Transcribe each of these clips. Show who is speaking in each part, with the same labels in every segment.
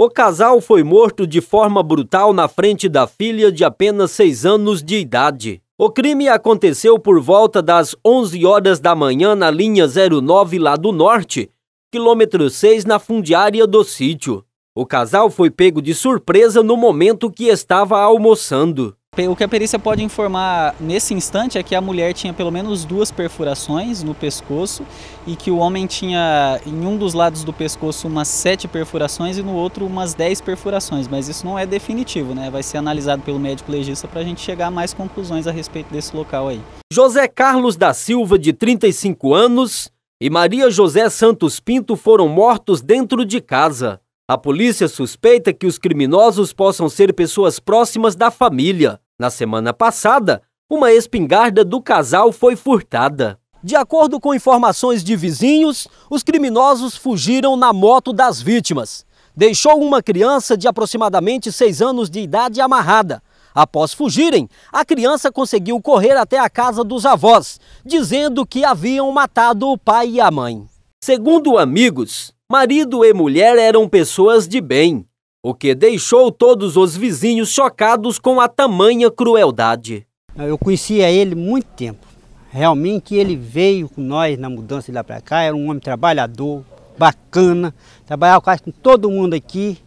Speaker 1: O casal foi morto de forma brutal na frente da filha de apenas 6 anos de idade. O crime aconteceu por volta das 11 horas da manhã na linha 09 lá do norte, quilômetro 6 na fundiária do sítio. O casal foi pego de surpresa no momento que estava almoçando
Speaker 2: o que a perícia pode informar nesse instante é que a mulher tinha pelo menos duas perfurações no pescoço e que o homem tinha em um dos lados do pescoço umas sete perfurações e no outro umas dez perfurações, mas isso não é definitivo, né? Vai ser analisado pelo médico legista para a gente chegar a mais conclusões a respeito desse local aí.
Speaker 1: José Carlos da Silva, de 35 anos, e Maria José Santos Pinto foram mortos dentro de casa. A polícia suspeita que os criminosos possam ser pessoas próximas da família. Na semana passada, uma espingarda do casal foi furtada. De acordo com informações de vizinhos, os criminosos fugiram na moto das vítimas. Deixou uma criança de aproximadamente 6 anos de idade amarrada. Após fugirem, a criança conseguiu correr até a casa dos avós, dizendo que haviam matado o pai e a mãe. Segundo amigos, marido e mulher eram pessoas de bem o que deixou todos os vizinhos chocados com a tamanha
Speaker 3: crueldade. Ah, eu conhecia ele muito tempo. Realmente ele veio com nós na mudança de lá para cá, era um homem trabalhador, bacana, trabalhava quase com todo mundo aqui,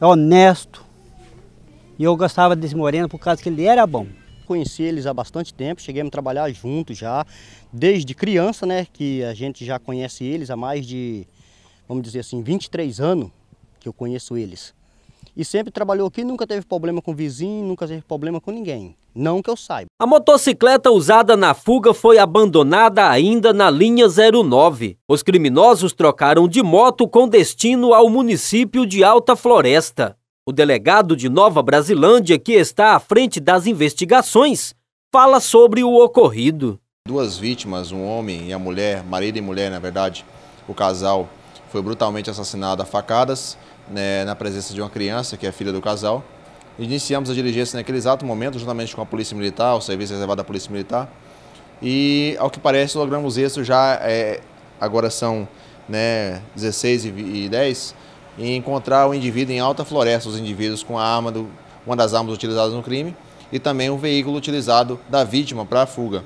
Speaker 3: honesto. E eu gostava desse moreno por causa que ele era bom conheci eles há bastante tempo, chegamos a trabalhar juntos já, desde criança, né, que a gente já conhece eles há mais de, vamos dizer assim, 23 anos que eu conheço eles. E sempre trabalhou aqui, nunca teve problema com vizinho, nunca teve problema com ninguém. Não que eu saiba.
Speaker 1: A motocicleta usada na fuga foi abandonada ainda na linha 09. Os criminosos trocaram de moto com destino ao município de Alta Floresta. O delegado de Nova Brasilândia, que está à frente
Speaker 4: das investigações, fala sobre o ocorrido. Duas vítimas, um homem e a mulher, marido e mulher, na verdade, o casal foi brutalmente assassinado a facadas né, na presença de uma criança, que é filha do casal. Iniciamos a diligência naquele exato momento, juntamente com a Polícia Militar, o serviço reservado da Polícia Militar. E, ao que parece, logramos isso já, é, agora são né, 16 e 10, e encontrar o indivíduo em alta floresta, os indivíduos com a arma, do, uma das armas utilizadas no crime, e também o veículo utilizado da vítima para a fuga.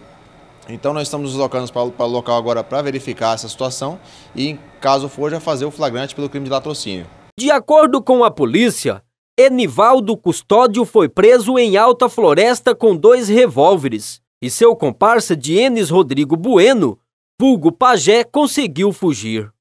Speaker 4: Então nós estamos nos locando para o local agora para verificar essa situação e, caso for, já fazer o flagrante pelo crime de latrocínio. De acordo com a polícia, Enivaldo Custódio foi preso em Alta
Speaker 1: Floresta com dois revólveres e seu comparsa Dienes Rodrigo Bueno, vulgo pajé, conseguiu fugir.